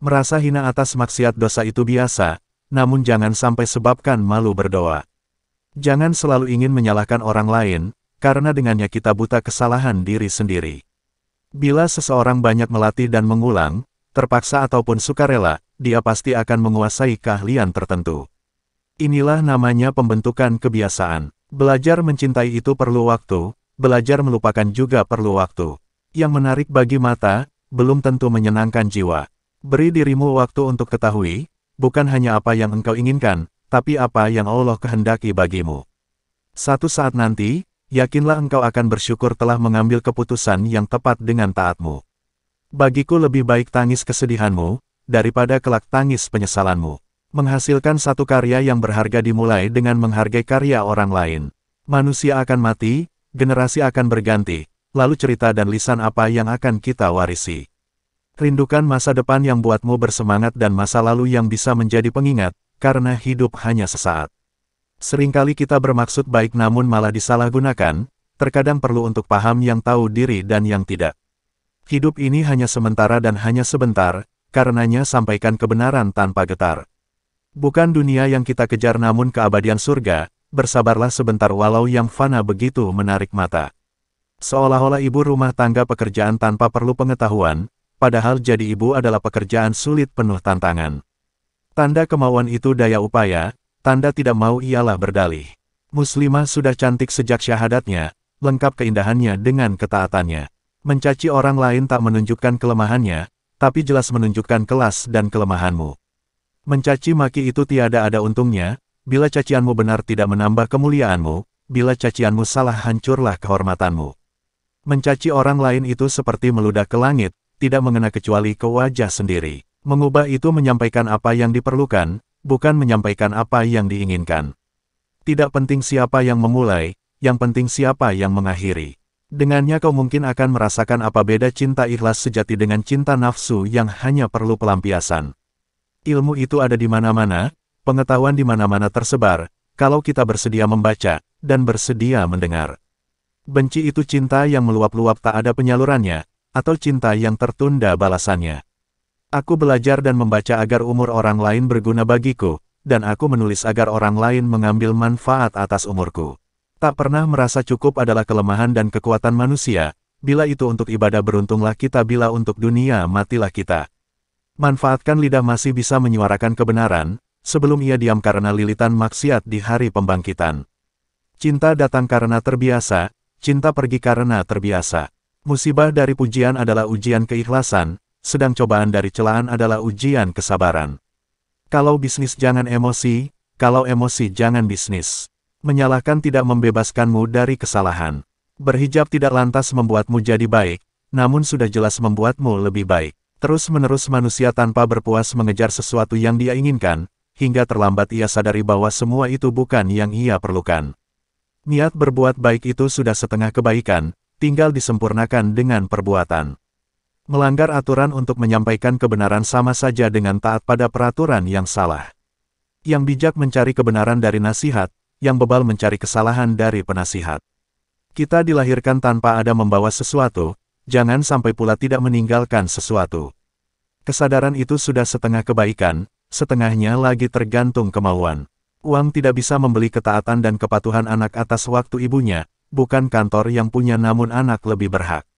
Merasa hina atas maksiat dosa itu biasa, namun jangan sampai sebabkan malu berdoa. Jangan selalu ingin menyalahkan orang lain, karena dengannya kita buta kesalahan diri sendiri. Bila seseorang banyak melatih dan mengulang, terpaksa ataupun sukarela, dia pasti akan menguasai keahlian tertentu. Inilah namanya pembentukan kebiasaan. Belajar mencintai itu perlu waktu, belajar melupakan juga perlu waktu. Yang menarik bagi mata, belum tentu menyenangkan jiwa. Beri dirimu waktu untuk ketahui, bukan hanya apa yang engkau inginkan, tapi apa yang Allah kehendaki bagimu. Satu saat nanti, yakinlah engkau akan bersyukur telah mengambil keputusan yang tepat dengan taatmu. Bagiku lebih baik tangis kesedihanmu, daripada kelak tangis penyesalanmu. Menghasilkan satu karya yang berharga dimulai dengan menghargai karya orang lain. Manusia akan mati, generasi akan berganti, lalu cerita dan lisan apa yang akan kita warisi. Rindukan masa depan yang buatmu bersemangat dan masa lalu yang bisa menjadi pengingat, karena hidup hanya sesaat. Seringkali kita bermaksud baik namun malah disalahgunakan, terkadang perlu untuk paham yang tahu diri dan yang tidak. Hidup ini hanya sementara dan hanya sebentar, karenanya sampaikan kebenaran tanpa getar. Bukan dunia yang kita kejar namun keabadian surga, bersabarlah sebentar walau yang fana begitu menarik mata. Seolah-olah ibu rumah tangga pekerjaan tanpa perlu pengetahuan, padahal jadi ibu adalah pekerjaan sulit penuh tantangan. Tanda kemauan itu daya upaya, tanda tidak mau ialah berdalih. Muslimah sudah cantik sejak syahadatnya, lengkap keindahannya dengan ketaatannya. Mencaci orang lain tak menunjukkan kelemahannya, tapi jelas menunjukkan kelas dan kelemahanmu. Mencaci maki itu tiada ada untungnya, bila cacianmu benar tidak menambah kemuliaanmu, bila cacianmu salah hancurlah kehormatanmu. Mencaci orang lain itu seperti meludah ke langit, tidak mengena kecuali ke wajah sendiri. Mengubah itu menyampaikan apa yang diperlukan, bukan menyampaikan apa yang diinginkan. Tidak penting siapa yang memulai, yang penting siapa yang mengakhiri. Dengannya kau mungkin akan merasakan apa beda cinta ikhlas sejati dengan cinta nafsu yang hanya perlu pelampiasan. Ilmu itu ada di mana-mana, pengetahuan di mana-mana tersebar, kalau kita bersedia membaca, dan bersedia mendengar. Benci itu cinta yang meluap-luap tak ada penyalurannya, atau cinta yang tertunda balasannya. Aku belajar dan membaca agar umur orang lain berguna bagiku, dan aku menulis agar orang lain mengambil manfaat atas umurku. Tak pernah merasa cukup adalah kelemahan dan kekuatan manusia, bila itu untuk ibadah beruntunglah kita bila untuk dunia matilah kita. Manfaatkan lidah masih bisa menyuarakan kebenaran, sebelum ia diam karena lilitan maksiat di hari pembangkitan. Cinta datang karena terbiasa, cinta pergi karena terbiasa. Musibah dari pujian adalah ujian keikhlasan, sedang cobaan dari celaan adalah ujian kesabaran. Kalau bisnis jangan emosi, kalau emosi jangan bisnis. Menyalahkan tidak membebaskanmu dari kesalahan. Berhijab tidak lantas membuatmu jadi baik, namun sudah jelas membuatmu lebih baik. Terus-menerus manusia tanpa berpuas mengejar sesuatu yang dia inginkan, hingga terlambat ia sadari bahwa semua itu bukan yang ia perlukan. Niat berbuat baik itu sudah setengah kebaikan, tinggal disempurnakan dengan perbuatan. Melanggar aturan untuk menyampaikan kebenaran sama saja dengan taat pada peraturan yang salah. Yang bijak mencari kebenaran dari nasihat, yang bebal mencari kesalahan dari penasihat. Kita dilahirkan tanpa ada membawa sesuatu, jangan sampai pula tidak meninggalkan sesuatu. Kesadaran itu sudah setengah kebaikan, setengahnya lagi tergantung kemauan. Uang tidak bisa membeli ketaatan dan kepatuhan anak atas waktu ibunya, bukan kantor yang punya namun anak lebih berhak.